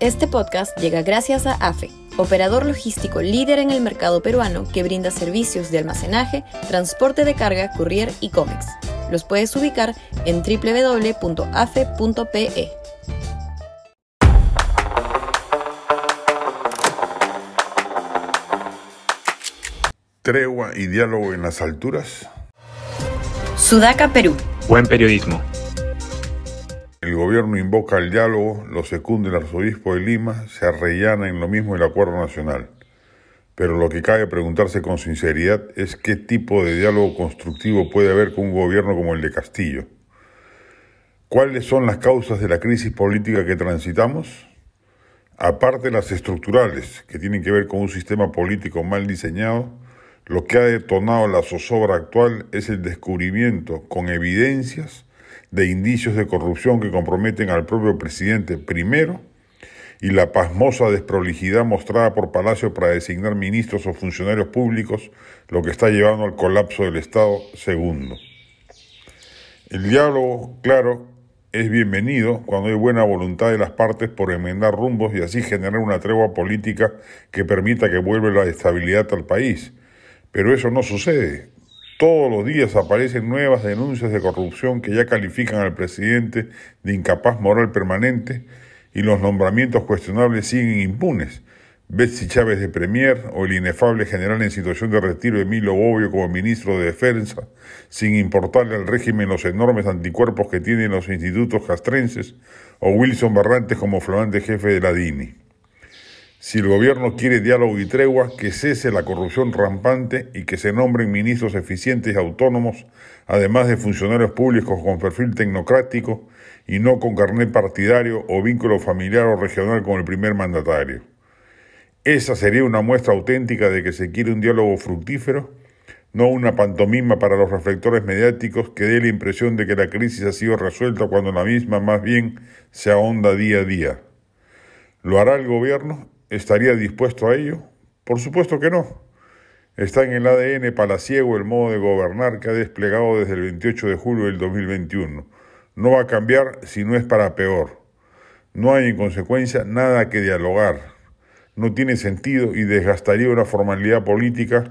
Este podcast llega gracias a AFE, operador logístico líder en el mercado peruano que brinda servicios de almacenaje, transporte de carga, courier y cómics. Los puedes ubicar en www.afe.pe. E. Tregua y diálogo en las alturas. Sudaca, Perú. Buen periodismo. El gobierno invoca el diálogo, lo secunde el arzobispo de Lima, se arrellana en lo mismo el acuerdo nacional. Pero lo que cabe preguntarse con sinceridad es qué tipo de diálogo constructivo puede haber con un gobierno como el de Castillo. ¿Cuáles son las causas de la crisis política que transitamos? Aparte de las estructurales, que tienen que ver con un sistema político mal diseñado, lo que ha detonado la zozobra actual es el descubrimiento, con evidencias, de indicios de corrupción que comprometen al propio presidente primero y la pasmosa desprolijidad mostrada por Palacio para designar ministros o funcionarios públicos, lo que está llevando al colapso del Estado segundo. El diálogo, claro, es bienvenido cuando hay buena voluntad de las partes por enmendar rumbos y así generar una tregua política que permita que vuelva la estabilidad al país. Pero eso no sucede. Todos los días aparecen nuevas denuncias de corrupción que ya califican al presidente de incapaz moral permanente y los nombramientos cuestionables siguen impunes. Betsy Chávez de Premier o el inefable general en situación de retiro Emilio Obvio como ministro de Defensa, sin importarle al régimen los enormes anticuerpos que tienen los institutos castrenses, o Wilson Barrantes como flamante jefe de la DINI. Si el gobierno quiere diálogo y tregua, que cese la corrupción rampante y que se nombren ministros eficientes y autónomos, además de funcionarios públicos con perfil tecnocrático y no con carnet partidario o vínculo familiar o regional con el primer mandatario. Esa sería una muestra auténtica de que se quiere un diálogo fructífero, no una pantomima para los reflectores mediáticos que dé la impresión de que la crisis ha sido resuelta cuando la misma más bien se ahonda día a día. Lo hará el gobierno ¿Estaría dispuesto a ello? Por supuesto que no. Está en el ADN palaciego el modo de gobernar que ha desplegado desde el 28 de julio del 2021. No va a cambiar si no es para peor. No hay en consecuencia nada que dialogar. No tiene sentido y desgastaría una formalidad política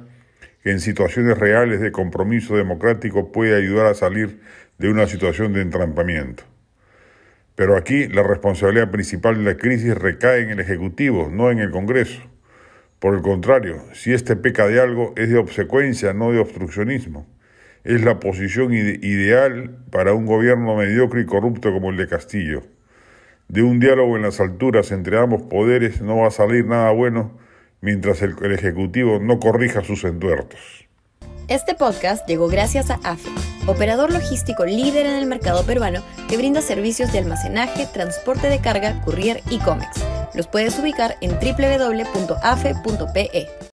que en situaciones reales de compromiso democrático puede ayudar a salir de una situación de entrampamiento. Pero aquí la responsabilidad principal de la crisis recae en el Ejecutivo, no en el Congreso. Por el contrario, si este peca de algo es de obsecuencia, no de obstruccionismo. Es la posición ideal para un gobierno mediocre y corrupto como el de Castillo. De un diálogo en las alturas entre ambos poderes no va a salir nada bueno mientras el, Ejecutivo no corrija sus entuertos. Este podcast llegó gracias a AFE operador logístico líder en el mercado peruano que brinda servicios de almacenaje, transporte de carga, courier y cómics. Los puedes ubicar en www.afe.pe.